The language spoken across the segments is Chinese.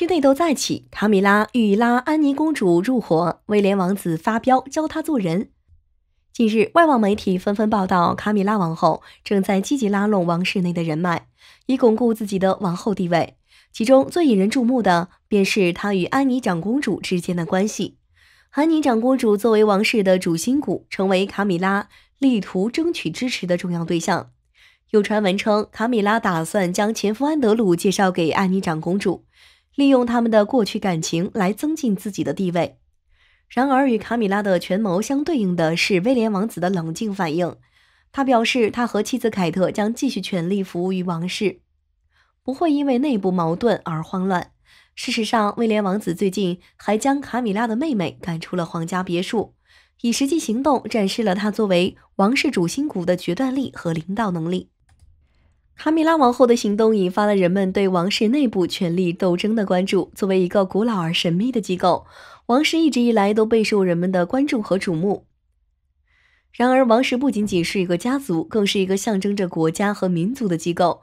圈内斗再起，卡米拉欲拉安妮公主入伙，威廉王子发飙教他做人。近日，外网媒体纷纷报道，卡米拉王后正在积极拉拢王室内的人脉，以巩固自己的王后地位。其中最引人注目的便是她与安妮长公主之间的关系。安妮长公主作为王室的主心骨，成为卡米拉力图争取支持的重要对象。有传闻称，卡米拉打算将前夫安德鲁介绍给安妮长公主。利用他们的过去感情来增进自己的地位。然而，与卡米拉的权谋相对应的是威廉王子的冷静反应。他表示，他和妻子凯特将继续全力服务于王室，不会因为内部矛盾而慌乱。事实上，威廉王子最近还将卡米拉的妹妹赶出了皇家别墅，以实际行动展示了他作为王室主心骨的决断力和领导能力。卡米拉王后的行动引发了人们对王室内部权力斗争的关注。作为一个古老而神秘的机构，王室一直以来都备受人们的关注和瞩目。然而，王室不仅仅是一个家族，更是一个象征着国家和民族的机构。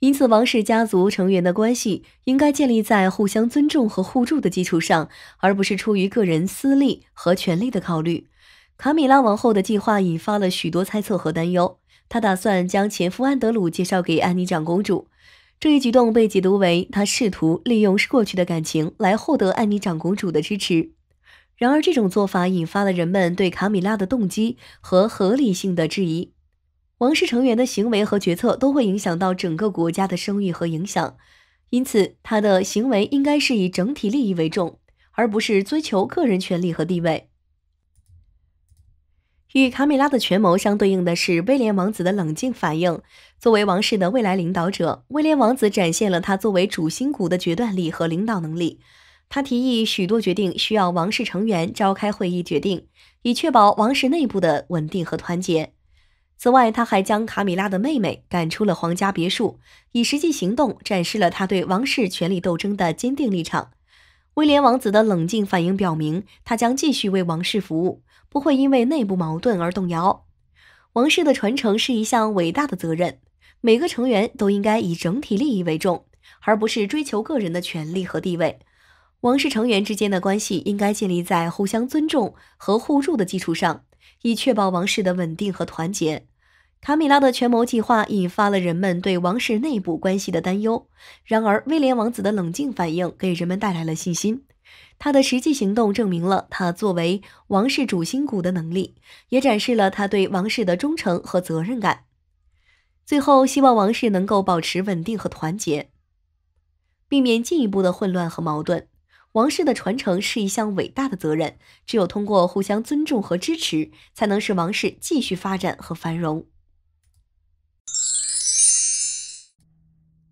因此，王室家族成员的关系应该建立在互相尊重和互助的基础上，而不是出于个人私利和权力的考虑。卡米拉王后的计划引发了许多猜测和担忧。他打算将前夫安德鲁介绍给安妮长公主，这一举动被解读为他试图利用过去的感情来获得安妮长公主的支持。然而，这种做法引发了人们对卡米拉的动机和合理性的质疑。王室成员的行为和决策都会影响到整个国家的声誉和影响，因此他的行为应该是以整体利益为重，而不是追求个人权利和地位。与卡米拉的权谋相对应的是威廉王子的冷静反应。作为王室的未来领导者，威廉王子展现了他作为主心骨的决断力和领导能力。他提议许多决定需要王室成员召开会议决定，以确保王室内部的稳定和团结。此外，他还将卡米拉的妹妹赶出了皇家别墅，以实际行动展示了他对王室权力斗争的坚定立场。威廉王子的冷静反应表明，他将继续为王室服务。不会因为内部矛盾而动摇。王室的传承是一项伟大的责任，每个成员都应该以整体利益为重，而不是追求个人的权利和地位。王室成员之间的关系应该建立在互相尊重和互助的基础上，以确保王室的稳定和团结。卡米拉的权谋计划引发了人们对王室内部关系的担忧，然而威廉王子的冷静反应给人们带来了信心。他的实际行动证明了他作为王室主心骨的能力，也展示了他对王室的忠诚和责任感。最后，希望王室能够保持稳定和团结，避免进一步的混乱和矛盾。王室的传承是一项伟大的责任，只有通过互相尊重和支持，才能使王室继续发展和繁荣。《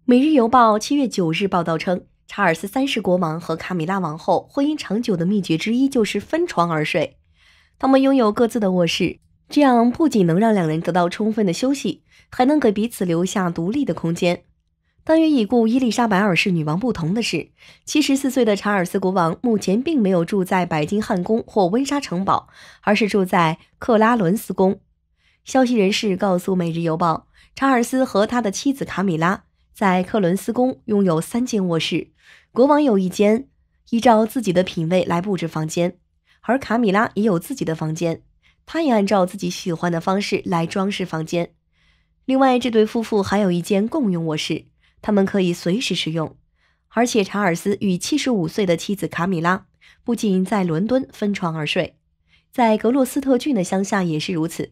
每日邮报》七月九日报道称。查尔斯三世国王和卡米拉王后婚姻长久的秘诀之一就是分床而睡，他们拥有各自的卧室，这样不仅能让两人得到充分的休息，还能给彼此留下独立的空间。但与已故伊丽莎白二世女王不同的是，七十四岁的查尔斯国王目前并没有住在白金汉宫或温莎城堡，而是住在克拉伦斯宫。消息人士告诉《每日邮报》，查尔斯和他的妻子卡米拉。在克伦斯宫拥有三间卧室，国王有一间，依照自己的品味来布置房间，而卡米拉也有自己的房间，她也按照自己喜欢的方式来装饰房间。另外，这对夫妇还有一间共用卧室，他们可以随时使用。而且，查尔斯与七十五岁的妻子卡米拉不仅在伦敦分床而睡，在格洛斯特郡的乡下也是如此。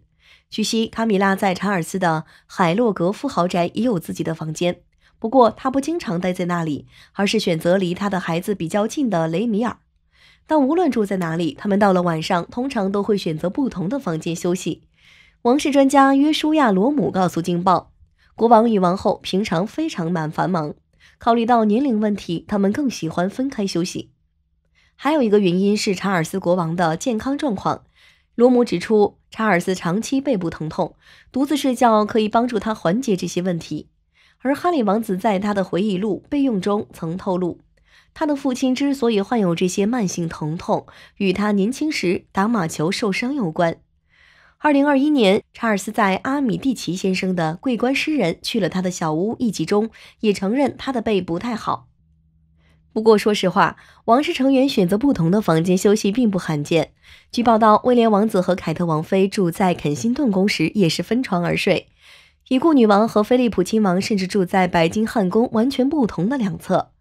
据悉，卡米拉在查尔斯的海洛格夫豪宅也有自己的房间。不过，他不经常待在那里，而是选择离他的孩子比较近的雷米尔。但无论住在哪里，他们到了晚上通常都会选择不同的房间休息。王室专家约书亚·罗姆告诉《京报》，国王与王后平常非常满繁忙，考虑到年龄问题，他们更喜欢分开休息。还有一个原因是查尔斯国王的健康状况。罗姆指出，查尔斯长期背部疼痛，独自睡觉可以帮助他缓解这些问题。而哈里王子在他的回忆录备用中曾透露，他的父亲之所以患有这些慢性疼痛，与他年轻时打马球受伤有关。二零二一年，查尔斯在阿米蒂奇先生的《桂冠诗人去了他的小屋》一集中也承认他的背不太好。不过，说实话，王室成员选择不同的房间休息并不罕见。据报道，威廉王子和凯特王妃住在肯辛顿宫时也是分床而睡。已故女王和菲利普亲王甚至住在白金汉宫完全不同的两侧，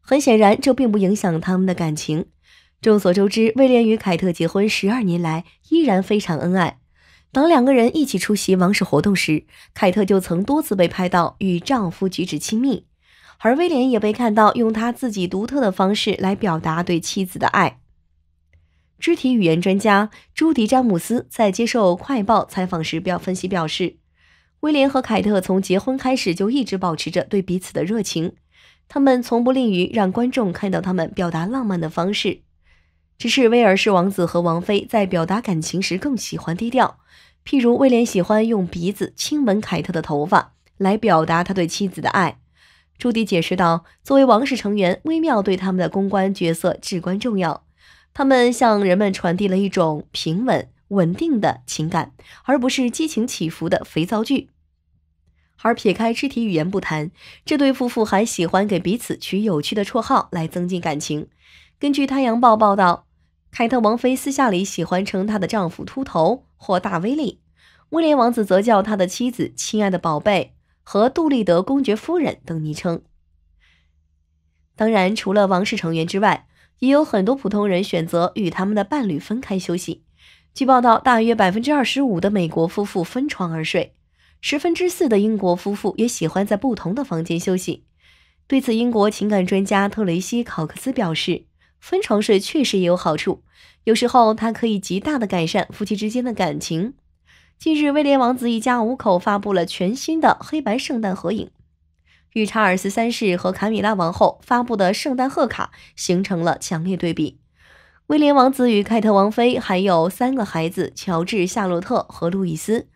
很显然这并不影响他们的感情。众所周知，威廉与凯特结婚十二年来依然非常恩爱。当两个人一起出席王室活动时，凯特就曾多次被拍到与丈夫举止亲密，而威廉也被看到用他自己独特的方式来表达对妻子的爱。肢体语言专家朱迪·詹姆斯在接受《快报》采访时表分析表示。威廉和凯特从结婚开始就一直保持着对彼此的热情，他们从不吝于让观众看到他们表达浪漫的方式。只是威尔士王子和王妃在表达感情时更喜欢低调，譬如威廉喜欢用鼻子亲吻凯特的头发来表达他对妻子的爱。朱迪解释道：“作为王室成员，微妙对他们的公关角色至关重要，他们向人们传递了一种平稳。”稳定的情感，而不是激情起伏的肥皂剧。而撇开肢体语言不谈，这对夫妇还喜欢给彼此取有趣的绰号来增进感情。根据《太阳报》报道，凯特王妃私下里喜欢称她的丈夫“秃头”或“大威力”，威廉王子则叫他的妻子“亲爱的宝贝”和“杜立德公爵夫人”等昵称。当然，除了王室成员之外，也有很多普通人选择与他们的伴侣分开休息。据报道，大约百分之二十五的美国夫妇分床而睡，十分之四的英国夫妇也喜欢在不同的房间休息。对此，英国情感专家特雷西考克斯表示，分床睡确实也有好处，有时候它可以极大的改善夫妻之间的感情。近日，威廉王子一家五口发布了全新的黑白圣诞合影，与查尔斯三世和卡米拉王后发布的圣诞贺卡形成了强烈对比。威廉王子与凯特王妃还有三个孩子乔治、夏洛特和路易斯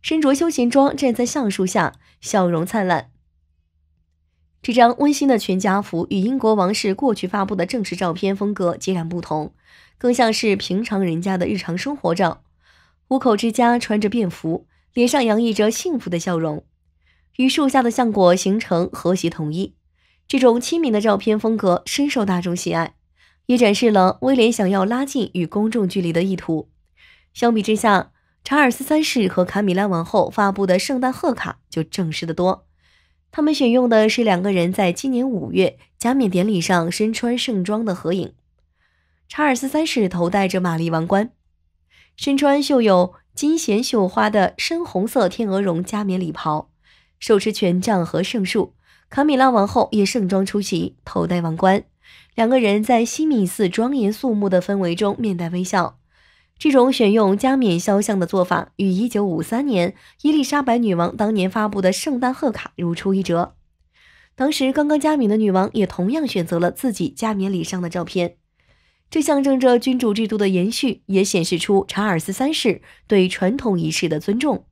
身着休闲装站在橡树下，笑容灿烂。这张温馨的全家福与英国王室过去发布的正式照片风格截然不同，更像是平常人家的日常生活照。五口之家穿着便服，脸上洋溢着幸福的笑容，与树下的橡果形成和谐统一。这种亲民的照片风格深受大众喜爱。也展示了威廉想要拉近与公众距离的意图。相比之下，查尔斯三世和卡米拉王后发布的圣诞贺卡就正式的多。他们选用的是两个人在今年五月加冕典礼上身穿盛装的合影。查尔斯三世头戴着玛丽王冠，身穿绣有金衔绣花的深红色天鹅绒加冕礼袍，手持权杖和圣树。卡米拉王后也盛装出席，头戴王冠。两个人在西敏寺庄严肃穆的氛围中面带微笑。这种选用加冕肖像的做法，与1953年伊丽莎白女王当年发布的圣诞贺卡如出一辙。当时刚刚加冕的女王也同样选择了自己加冕礼上的照片，这象征着君主制度的延续，也显示出查尔斯三世对传统仪式的尊重。